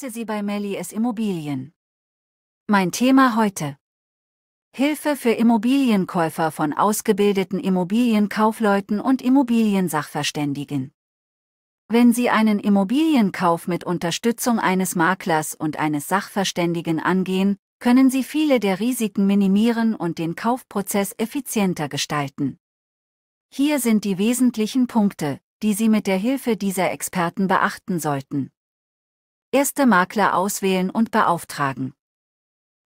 begrüße Sie bei Melis Immobilien. Mein Thema heute. Hilfe für Immobilienkäufer von ausgebildeten Immobilienkaufleuten und Immobiliensachverständigen. Wenn Sie einen Immobilienkauf mit Unterstützung eines Maklers und eines Sachverständigen angehen, können Sie viele der Risiken minimieren und den Kaufprozess effizienter gestalten. Hier sind die wesentlichen Punkte, die Sie mit der Hilfe dieser Experten beachten sollten. Erste Makler auswählen und beauftragen.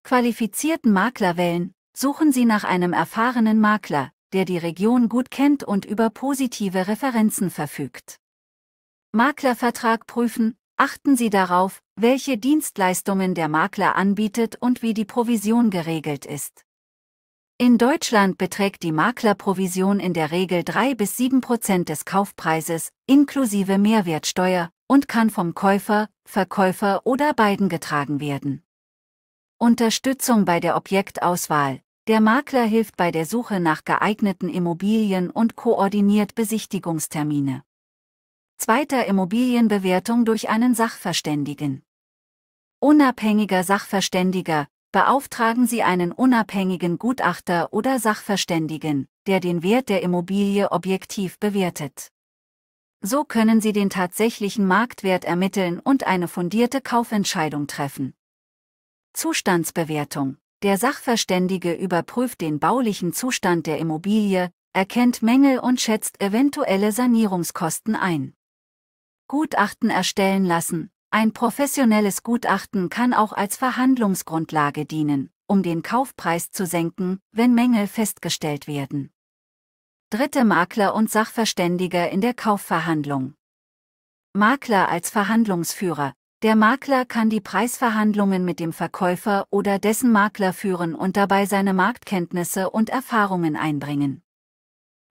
Qualifizierten Makler wählen, suchen Sie nach einem erfahrenen Makler, der die Region gut kennt und über positive Referenzen verfügt. Maklervertrag prüfen, achten Sie darauf, welche Dienstleistungen der Makler anbietet und wie die Provision geregelt ist. In Deutschland beträgt die Maklerprovision in der Regel 3 bis 7 Prozent des Kaufpreises, inklusive Mehrwertsteuer, und kann vom Käufer, Verkäufer oder beiden getragen werden. Unterstützung bei der Objektauswahl. Der Makler hilft bei der Suche nach geeigneten Immobilien und koordiniert Besichtigungstermine. Zweiter Immobilienbewertung durch einen Sachverständigen. Unabhängiger Sachverständiger, beauftragen Sie einen unabhängigen Gutachter oder Sachverständigen, der den Wert der Immobilie objektiv bewertet. So können Sie den tatsächlichen Marktwert ermitteln und eine fundierte Kaufentscheidung treffen. Zustandsbewertung. Der Sachverständige überprüft den baulichen Zustand der Immobilie, erkennt Mängel und schätzt eventuelle Sanierungskosten ein. Gutachten erstellen lassen. Ein professionelles Gutachten kann auch als Verhandlungsgrundlage dienen, um den Kaufpreis zu senken, wenn Mängel festgestellt werden. Dritte Makler und Sachverständiger in der Kaufverhandlung. Makler als Verhandlungsführer. Der Makler kann die Preisverhandlungen mit dem Verkäufer oder dessen Makler führen und dabei seine Marktkenntnisse und Erfahrungen einbringen.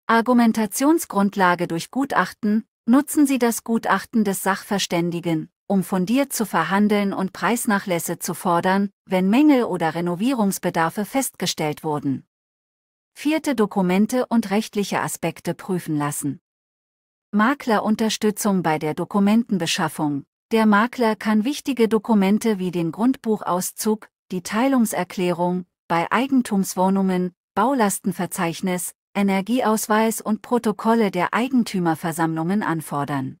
Argumentationsgrundlage durch Gutachten, nutzen Sie das Gutachten des Sachverständigen, um fundiert zu verhandeln und Preisnachlässe zu fordern, wenn Mängel oder Renovierungsbedarfe festgestellt wurden. Vierte Dokumente und rechtliche Aspekte prüfen lassen. Maklerunterstützung bei der Dokumentenbeschaffung. Der Makler kann wichtige Dokumente wie den Grundbuchauszug, die Teilungserklärung, bei Eigentumswohnungen, Baulastenverzeichnis, Energieausweis und Protokolle der Eigentümerversammlungen anfordern.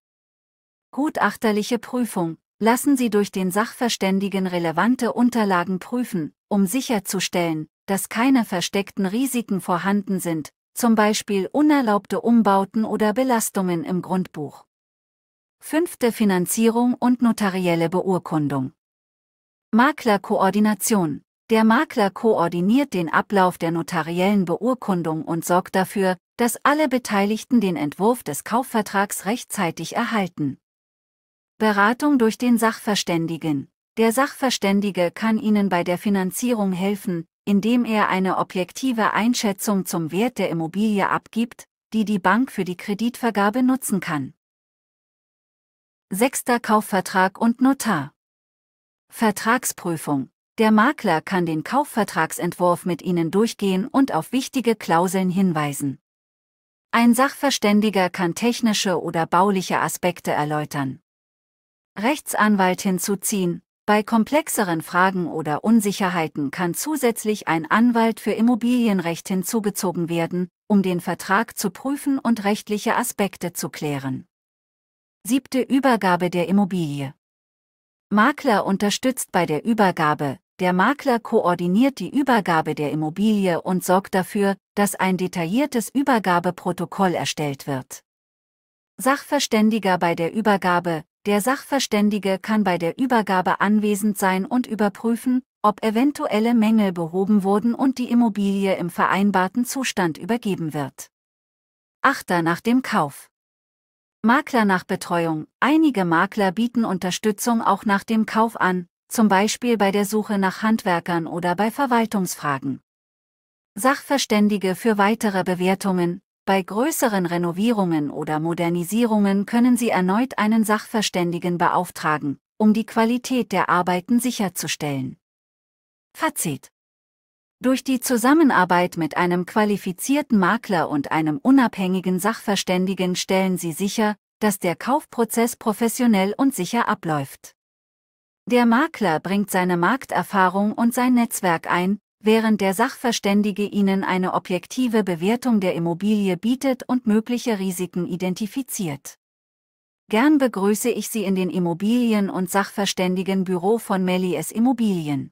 Gutachterliche Prüfung. Lassen Sie durch den Sachverständigen relevante Unterlagen prüfen, um sicherzustellen, dass keine versteckten Risiken vorhanden sind, zum Beispiel unerlaubte Umbauten oder Belastungen im Grundbuch. Fünfte Finanzierung und notarielle Beurkundung. Maklerkoordination. Der Makler koordiniert den Ablauf der notariellen Beurkundung und sorgt dafür, dass alle Beteiligten den Entwurf des Kaufvertrags rechtzeitig erhalten. Beratung durch den Sachverständigen. Der Sachverständige kann Ihnen bei der Finanzierung helfen, indem er eine objektive Einschätzung zum Wert der Immobilie abgibt, die die Bank für die Kreditvergabe nutzen kann. Sechster Kaufvertrag und Notar. Vertragsprüfung. Der Makler kann den Kaufvertragsentwurf mit Ihnen durchgehen und auf wichtige Klauseln hinweisen. Ein Sachverständiger kann technische oder bauliche Aspekte erläutern. Rechtsanwalt hinzuziehen, bei komplexeren Fragen oder Unsicherheiten kann zusätzlich ein Anwalt für Immobilienrecht hinzugezogen werden, um den Vertrag zu prüfen und rechtliche Aspekte zu klären. Siebte Übergabe der Immobilie. Makler unterstützt bei der Übergabe. Der Makler koordiniert die Übergabe der Immobilie und sorgt dafür, dass ein detailliertes Übergabeprotokoll erstellt wird. Sachverständiger bei der Übergabe, der Sachverständige kann bei der Übergabe anwesend sein und überprüfen, ob eventuelle Mängel behoben wurden und die Immobilie im vereinbarten Zustand übergeben wird. Achter nach dem Kauf. Makler nach Betreuung. Einige Makler bieten Unterstützung auch nach dem Kauf an, zum Beispiel bei der Suche nach Handwerkern oder bei Verwaltungsfragen. Sachverständige für weitere Bewertungen, bei größeren Renovierungen oder Modernisierungen können Sie erneut einen Sachverständigen beauftragen, um die Qualität der Arbeiten sicherzustellen. Fazit. Durch die Zusammenarbeit mit einem qualifizierten Makler und einem unabhängigen Sachverständigen stellen Sie sicher, dass der Kaufprozess professionell und sicher abläuft. Der Makler bringt seine Markterfahrung und sein Netzwerk ein, während der Sachverständige Ihnen eine objektive Bewertung der Immobilie bietet und mögliche Risiken identifiziert. Gern begrüße ich Sie in den Immobilien- und Sachverständigenbüro von Melies Immobilien.